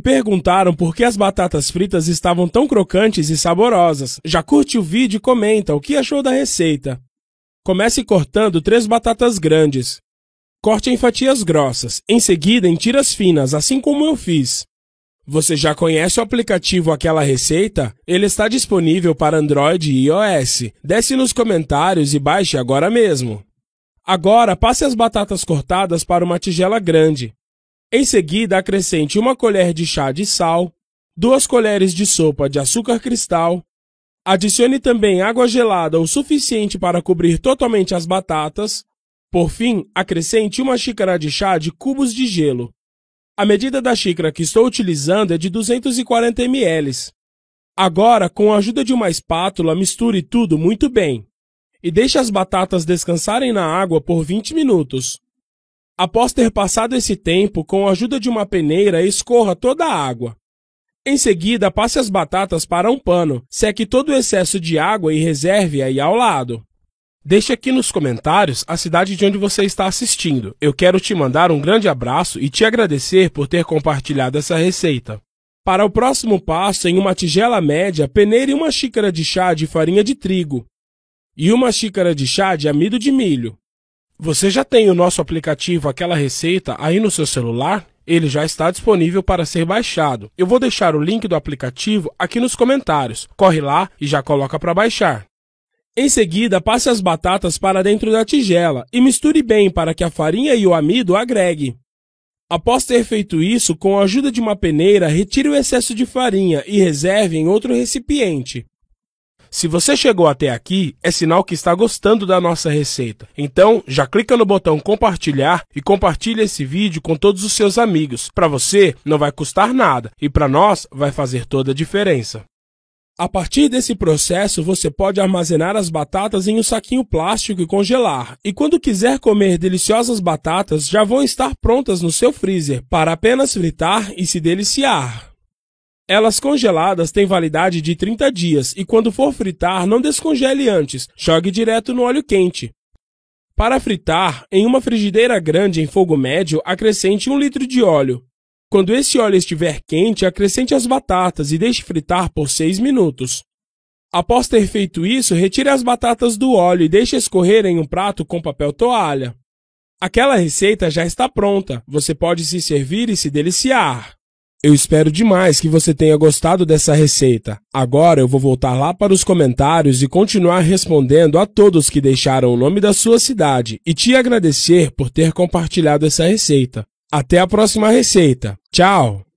Perguntaram por que as batatas fritas estavam tão crocantes e saborosas. Já curte o vídeo e comenta o que achou da receita. Comece cortando três batatas grandes. Corte em fatias grossas, em seguida em tiras finas, assim como eu fiz. Você já conhece o aplicativo Aquela Receita? Ele está disponível para Android e iOS. Desce nos comentários e baixe agora mesmo. Agora, passe as batatas cortadas para uma tigela grande. Em seguida, acrescente uma colher de chá de sal, duas colheres de sopa de açúcar cristal. Adicione também água gelada o suficiente para cobrir totalmente as batatas. Por fim, acrescente uma xícara de chá de cubos de gelo. A medida da xícara que estou utilizando é de 240 ml. Agora, com a ajuda de uma espátula, misture tudo muito bem e deixe as batatas descansarem na água por 20 minutos. Após ter passado esse tempo, com a ajuda de uma peneira, escorra toda a água. Em seguida, passe as batatas para um pano, seque todo o excesso de água e reserve aí ao lado. Deixe aqui nos comentários a cidade de onde você está assistindo. Eu quero te mandar um grande abraço e te agradecer por ter compartilhado essa receita. Para o próximo passo, em uma tigela média, peneire uma xícara de chá de farinha de trigo e uma xícara de chá de amido de milho. Você já tem o nosso aplicativo Aquela Receita aí no seu celular? Ele já está disponível para ser baixado. Eu vou deixar o link do aplicativo aqui nos comentários. Corre lá e já coloca para baixar. Em seguida, passe as batatas para dentro da tigela e misture bem para que a farinha e o amido agregue. Após ter feito isso, com a ajuda de uma peneira, retire o excesso de farinha e reserve em outro recipiente. Se você chegou até aqui, é sinal que está gostando da nossa receita. Então, já clica no botão compartilhar e compartilha esse vídeo com todos os seus amigos. Para você, não vai custar nada e para nós, vai fazer toda a diferença. A partir desse processo, você pode armazenar as batatas em um saquinho plástico e congelar. E quando quiser comer deliciosas batatas, já vão estar prontas no seu freezer para apenas fritar e se deliciar. Elas congeladas têm validade de 30 dias e quando for fritar, não descongele antes, jogue direto no óleo quente. Para fritar, em uma frigideira grande em fogo médio, acrescente 1 litro de óleo. Quando esse óleo estiver quente, acrescente as batatas e deixe fritar por 6 minutos. Após ter feito isso, retire as batatas do óleo e deixe escorrer em um prato com papel toalha. Aquela receita já está pronta, você pode se servir e se deliciar. Eu espero demais que você tenha gostado dessa receita. Agora eu vou voltar lá para os comentários e continuar respondendo a todos que deixaram o nome da sua cidade e te agradecer por ter compartilhado essa receita. Até a próxima receita. Tchau!